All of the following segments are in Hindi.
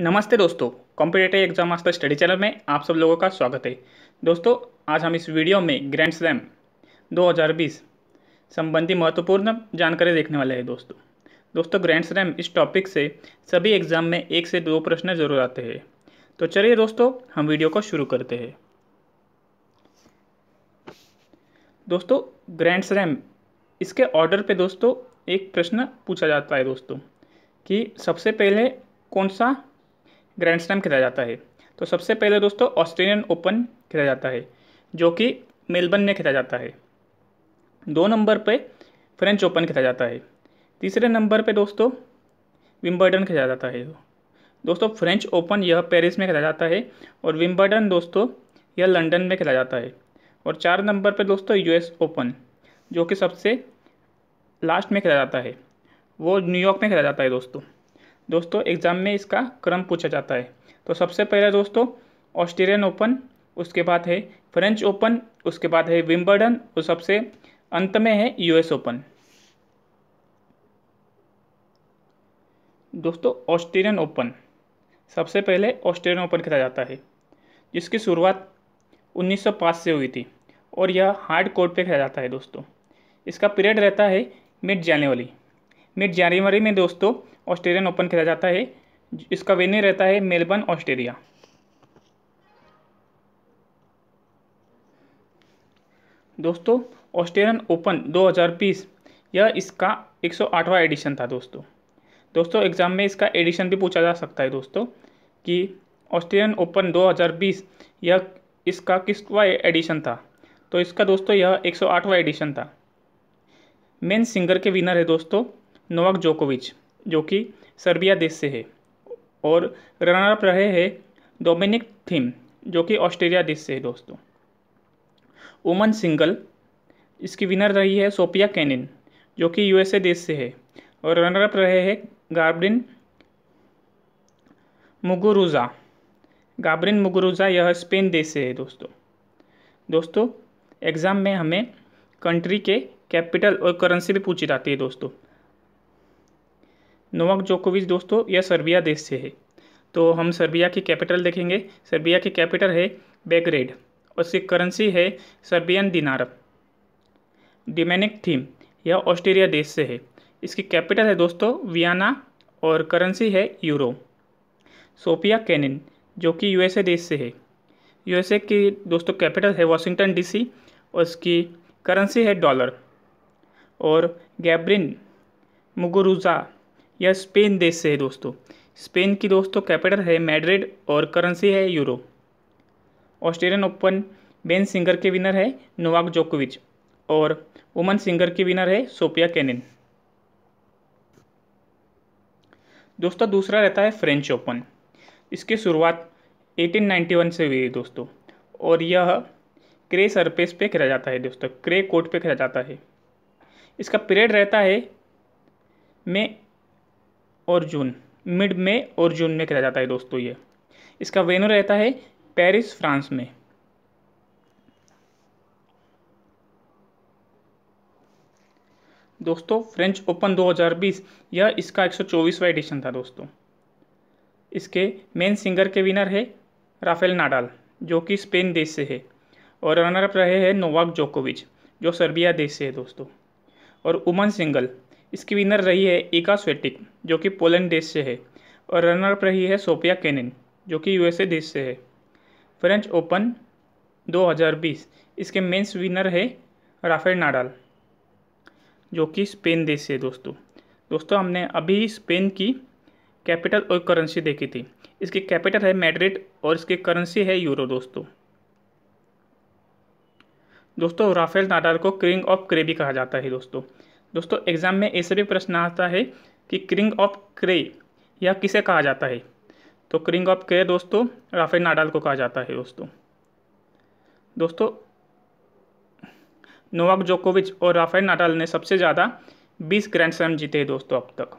नमस्ते दोस्तों competitive exam master study channel में आप सब लोगों का स्वागत है दोस्तों आज हम इस वीडियो में ग्रैंड स्लैम 2020 संबंधी महत्वपूर्ण जानकारी देखने वाले हैं दोस्तों दोस्तों ग्रैंड स्लैम इस टॉपिक से सभी एग्जाम में एक से दो प्रश्न जरूर आते हैं तो चलिए दोस्तों हम वीडियो को शुरू करते हैं दोस्तों ग्रैंड स्लैम इसके ऑर्डर पर दोस्तों एक प्रश्न पूछा जाता है दोस्तों कि सबसे पहले कौन सा ग्रैंड स्लैम खेला जाता है तो सबसे पहले दोस्तों ऑस्ट्रेलियन ओपन खेला जाता है जो कि मेलबर्न में खेला जाता है दो नंबर पे फ्रेंच ओपन खेला जाता है तीसरे नंबर पे दोस्तों विम्बर्डन खेला जाता है दोस्तों फ्रेंच ओपन यह पेरिस में खेला जाता है और विम्बर्डन दोस्तों यह लंदन में खेला जाता है और चार नंबर पे दोस्तों यूएस ओपन जो कि सबसे लास्ट में खेला जाता है वो न्यूयॉर्क में खेला जाता है दोस्तों दोस्तों एग्ज़ाम में इसका क्रम पूछा जाता है तो सबसे पहले दोस्तों ऑस्ट्रेलियन ओपन उसके बाद है फ्रेंच ओपन उसके बाद है विम्बर्डन और सबसे अंत में है यूएस ओपन दोस्तों ऑस्ट्रेलियन ओपन सबसे पहले ऑस्ट्रेलियन ओपन खेला जाता है जिसकी शुरुआत 1905 से हुई थी और यह हार्ड कोर्ट पे खेला जाता है दोस्तों इसका पीरियड रहता है मिड जनवरी मिड जनवरी में दोस्तों ऑस्ट्रेलियन ओपन खेला जाता है इसका वेन्यू रहता है मेलबर्न ऑस्ट्रेलिया दोस्तों ऑस्ट्रेलियन ओपन 2020 यह इसका 108वां एडिशन था दोस्तों दोस्तों एग्ज़ाम में इसका एडिशन भी पूछा जा सकता है दोस्तों कि ऑस्ट्रेलियन ओपन 2020 यह इसका किसवा एडिशन था तो इसका दोस्तों यह 108वां एडिशन था मेन सिंगर के विनर है दोस्तों नोवाक जोकोविच जो कि सर्बिया देश से है और रनरअप रहे हैं डोमिनिक थीम जो कि ऑस्ट्रेलिया देश से है दोस्तों वुमन सिंगल इसकी विनर रही है सोपिया कैनिन जो कि यूएसए देश से है और रनरअप रहे हैं गार्बरिन मुगुरुजा गाबरिन मुगुरुजा यह स्पेन देश से है दोस्तों दोस्तों एग्ज़ाम में हमें कंट्री के कैपिटल और करेंसी भी पूछी जाती है दोस्तों नोवाक जोकोविच दोस्तों यह सर्बिया देश से है तो हम सर्बिया की कैपिटल देखेंगे सर्बिया की कैपिटल है बेग्रेड और उसकी करेंसी है सर्बियन दिनार डिमेनिक थीम यह ऑस्ट्रेलिया देश से है इसकी कैपिटल है दोस्तों वियाना और करेंसी है यूरो सोफिया कैनिन जो कि यूएसए देश से है यूएसए की दोस्तों कैपिटल है वाशिंगटन डीसी और इसकी करेंसी है डॉलर और गैब्रिन मुगुरुजा यह स्पेन देश से है दोस्तों स्पेन की दोस्तों कैपिटल है मैड्रिड और करेंसी है euro Australian Open men singles के विनर है नोवाक जोकोविच और वुमन सिंगर की विनर है सोपिया कैनिन दोस्तों दूसरा रहता है फ्रेंच ओपन इसकी शुरुआत 1891 से हुई है दोस्तों और यह क्रे सरफेस पे खेला जाता है दोस्तों क्रे कोर्ट पे खेला जाता है इसका पीरियड रहता है मई और जून मिड में और जून में कराया जाता है दोस्तों ये इसका वेन्यू रहता है पेरिस फ्रांस में दोस्तों फ्रेंच ओपन 2020 यह इसका एक सौ एडिशन था दोस्तों इसके मेन सिंगर के विनर है राफेल नाडाल जो कि स्पेन देश से है और रनर अप रहे हैं नोवाक जोकोविच जो सर्बिया देश से है दोस्तों और उमन सिंगल इसकी विनर रही है ईका स्वेटिक जो कि पोलैंड देश से है और रनरअप रही है सोफिया केनिन जो कि यूएसए देश से है फ्रेंच ओपन 2020 इसके मेंस विनर है राफेल नाडाल जो कि स्पेन देश से है दोस्तों दोस्तों हमने अभी स्पेन की कैपिटल और करेंसी देखी थी इसकी कैपिटल है मैड्रिड और इसकी करेंसी है यूरो दोस्तों दोस्तों राफेल नाडाल को किंग ऑफ क्रेबी कहा जाता है दोस्तों दोस्तों एग्जाम में ऐसे भी प्रश्न आता है कि क्रिंग ऑफ क्रे यह किसे कहा जाता है तो क्रिंग ऑफ क्रे दोस्तों राफेल नाडाल को कहा जाता है दोस्तों दोस्तों नोवाक जोकोविच और राफेल नाडाल ने सबसे ज़्यादा 20 ग्रैंड स्लैम जीते हैं दोस्तों अब तक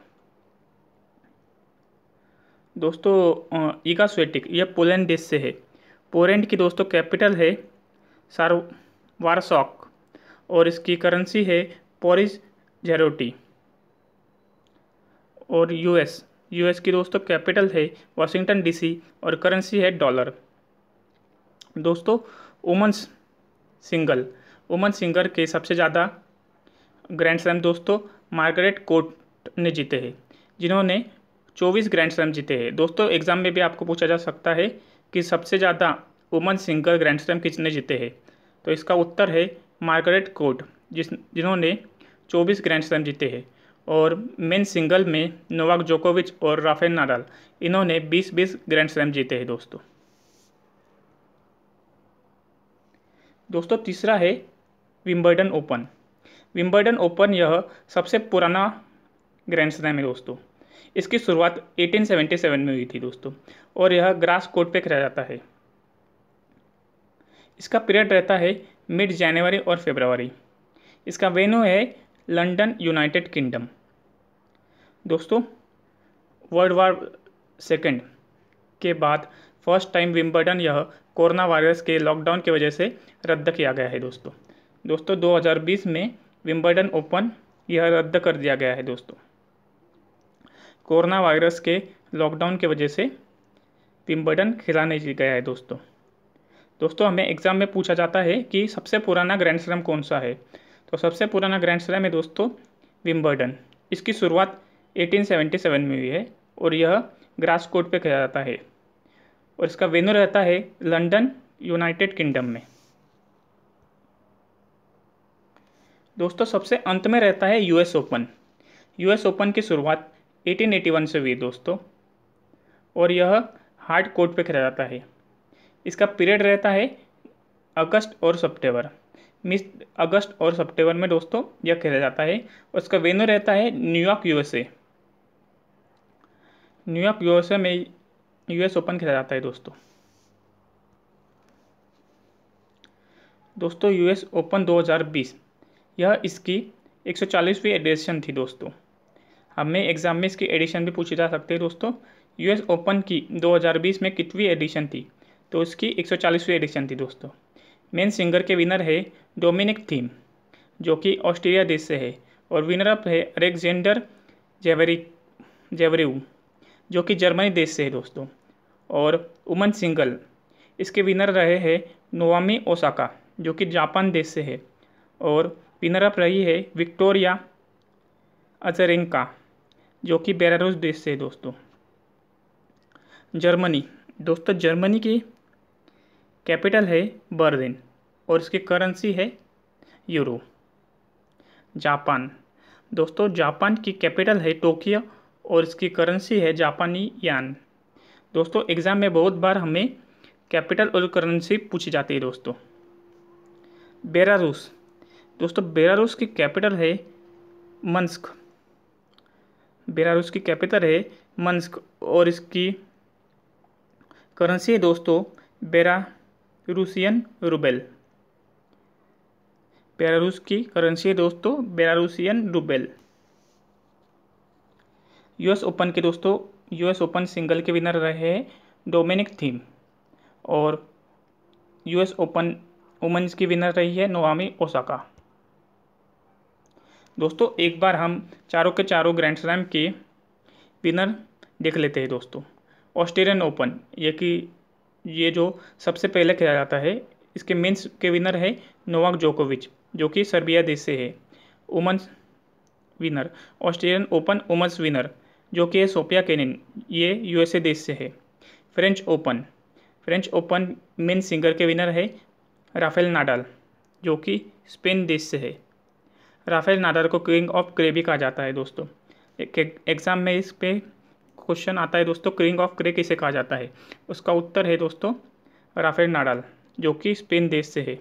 दोस्तों ईगा स्वेटिक यह पोलैंड देश से है पोलैंड की दोस्तों कैपिटल है सार वारसॉक और इसकी करेंसी है पोरिज जेरोटी और यूएस यूएस की दोस्तों कैपिटल है वाशिंगटन डीसी और करेंसी है डॉलर दोस्तों वुमेंस सिंगल वुमन सिंगर के सबसे ज़्यादा ग्रैंड स्लैम दोस्तों मार्गरेट कोट ने जीते हैं जिन्होंने 24 ग्रैंड स्लैम जीते हैं दोस्तों एग्ज़ाम में भी आपको पूछा जा सकता है कि सबसे ज़्यादा वुमन सिंगर ग्रैंड स्लैम किसने जीते हैं तो इसका उत्तर है मार्गरेट कोट जिस जिन्होंने चौबीस ग्रैंड स्लैम जीते हैं और मेन सिंगल में नोवाक जोकोविच और राफेल नाडाल इन्होंने 20-20 ग्रैंड स्लैम जीते हैं दोस्तों दोस्तों तीसरा है विम्बर्डन ओपन विम्बर्डन ओपन यह सबसे पुराना ग्रैंड स्लैम है दोस्तों इसकी शुरुआत 1877 में हुई थी दोस्तों और यह ग्रास कोर्ट पे खेला जाता है इसका पीरियड रहता है मिड जनवरी और फेबरवरी इसका वेन्यू है लंडन यूनाइटेड किंगडम दोस्तों वर्ल्ड वार सेकेंड के बाद फर्स्ट टाइम विम्बर्डन यह कोरोना वायरस के लॉकडाउन की वजह से रद्द किया गया है दोस्तों दोस्तों 2020 में विम्बर्डन ओपन यह रद्द कर दिया गया है दोस्तों कोरोना वायरस के लॉकडाउन की वजह से विम्बर्डन खिला नहीं गया है दोस्तों दोस्तों हमें एग्ज़ाम में पूछा जाता है कि सबसे पुराना ग्रैंड स्लैम कौन सा है तो सबसे पुराना ग्रैंड स्लैम है दोस्तों विम्बर्डन इसकी शुरुआत 1877 में हुई है और यह ग्रास कोर्ट पे खेला जाता है और इसका वेन्यू रहता है लंदन यूनाइटेड किंगडम में दोस्तों सबसे अंत में रहता है यूएस ओपन यूएस ओपन की शुरुआत 1881 से हुई दोस्तों और यह हार्ड कोर्ट पे खेला जाता है इसका पीरियड रहता है अगस्त और सितंबर मिस अगस्त और सितंबर में दोस्तों यह खेला जाता है उसका वेन्यू रहता है न्यूयॉर्क यूएसए न्यूयॉर्क यूएसए में यूएस ओपन खेला जाता है दोस्तों दोस्तों यूएस ओपन 2020 यह इसकी 140वीं एडिशन थी दोस्तों हमें एग्ज़ाम में इसकी एडिशन भी पूछी जा सकती है दोस्तों यूएस ओपन की 2020 में कितनी एडिशन थी तो इसकी 140वीं एडिशन थी दोस्तों मेन सिंगर के विनर है डोमिनिक थीम जो कि ऑस्ट्रेलिया देश से है और विनर अप है अलेक्जेंडर जेवरी जेवरीव जो कि जर्मनी देश से है दोस्तों और उमन सिंगल इसके विनर रहे हैं नोवामी ओसाका जो कि जापान देश से है और विनर अप रही है विक्टोरिया अजरेंका जो कि बेलारूस देश से है दोस्तों जर्मनी दोस्तों जर्मनी की कैपिटल है बर्लिन और इसकी करेंसी है यूरो जापान दोस्तों जापान की कैपिटल है टोक्यो और इसकी करेंसी है जापानी यान दोस्तों एग्ज़ाम में बहुत बार हमें कैपिटल और करेंसी पूछी जाती है दोस्तों बेलारूस दोस्तों बेलारूस की कैपिटल है मंस्क बेलारूस की कैपिटल है मंस्क और इसकी करेंसी है दोस्तों बेलारूसियन रूबेल बेलारूस की करेंसी है दोस्तों बेलारूसियन रूबेल यूएस ओपन के दोस्तों यूएस ओपन सिंगल के विनर रहे डोमिनिक थीम और यूएस ओपन वुमेंस की विनर रही है नोआमी ओसाका दोस्तों एक बार हम चारों के चारों ग्रैंड स्लैम के विनर देख लेते हैं दोस्तों ऑस्ट्रेलियन ओपन ये कि ये जो सबसे पहले खेला जाता है इसके मेंस के विनर है नोवाक जोकोविच जो कि सर्बिया देश से है women's winner Australian Open women's winner जो कि है सोफिया केनिन ये यूएसए देश से है French Open French Open men singles के विनर है राफेल नाडाल जो कि स्पेन देश से है राफेल नाडाल को किंग ऑफ क्रे भी कहा जाता है दोस्तों एग्ज़ाम में इस पर क्वेश्चन आता है दोस्तों किंग ऑफ क्रे किसे कहा जाता है उसका उत्तर है दोस्तों राफेल नाडाल जो कि स्पेन देश से है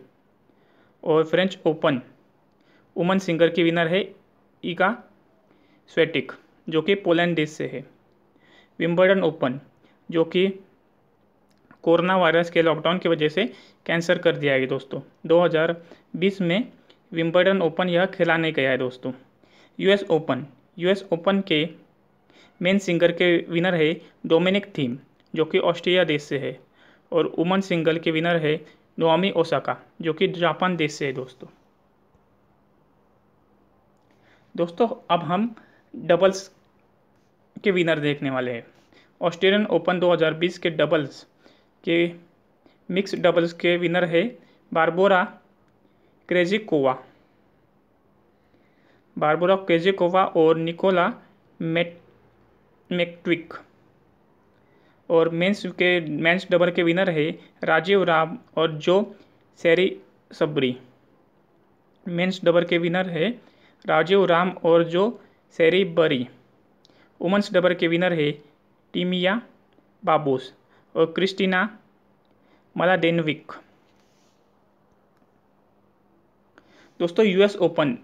और फ्रेंच ओपन ओमन सिंगर की विनर है ईका स्वेटिक जो कि पोलैंड देश से है विम्बर्डन ओपन जो कि कोरोना वायरस के लॉकडाउन की वजह से कैंसर कर दिया है दोस्तों 2020 में विम्बर्डन ओपन यह खेला नहीं गया है दोस्तों यूएस ओपन यूएस ओपन के मेन सिंगर के विनर है डोमिनिक थीम जो कि ऑस्ट्रेलिया देश से है और वुमन सिंगल के विनर है नोआमी ओसाका जो कि जापान देश से है दोस्तों दोस्तों अब हम डबल्स के विनर देखने वाले हैं ऑस्ट्रेलियन ओपन 2020 के डबल्स के मिक्स डबल्स के विनर है बारबोरा क्रेजिकोवा बारबोरा क्रेजिकोवा और निकोला मेट मेक्ट्विक और मेंस के मेंस डबल के विनर है राजीव राम और Joe Salisbury men's double के विनर है राजीव राम और जो सैरी बरी वुमेंस डबल के विनर है टीमिया बाबूस और क्रिस्टीना मलाडेनविक दोस्तों यूएस ओपन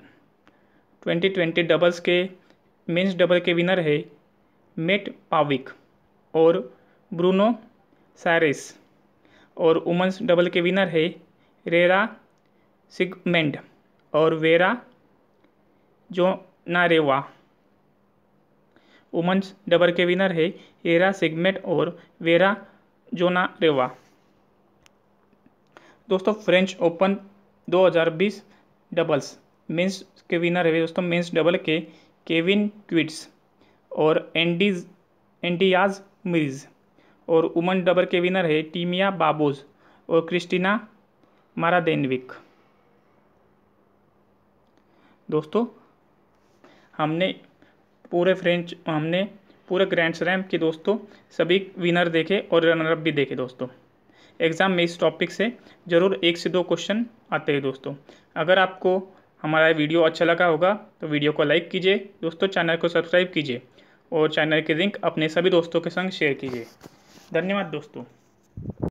2020 डबल्स के मेंस डबल के विनर है मेट पाविक और ब्रूनो सारिस और वुमेंस डबल के विनर है रेरा सिगमेंड और Vera Zvonareva women's double के विनर है एरा सिगमेंट और वेरा जोना रेवा दोस्तों फ्रेंच ओपन 2020 डबल्स मेंस के विनर है दोस्तों मेंस डबल के केविन क्विट्स और एंडीज एंडियाज मिर्ज़ और उमन डबर के विनर है टीमिया बाबोज और क्रिस्टीना मारादेनविक दोस्तों हमने पूरे फ्रेंच हमने पूरे ग्रैंड स्लैम के दोस्तों सभी विनर देखे और रनरअप भी देखे दोस्तों एग्ज़ाम में इस टॉपिक से ज़रूर एक से दो क्वेश्चन आते हैं दोस्तों अगर आपको हमारा वीडियो अच्छा लगा होगा तो वीडियो को लाइक कीजिए दोस्तों चैनल को सब्सक्राइब कीजिए और चैनल के लिंक अपने सभी दोस्तों के संग शेयर कीजिए धन्यवाद दोस्तों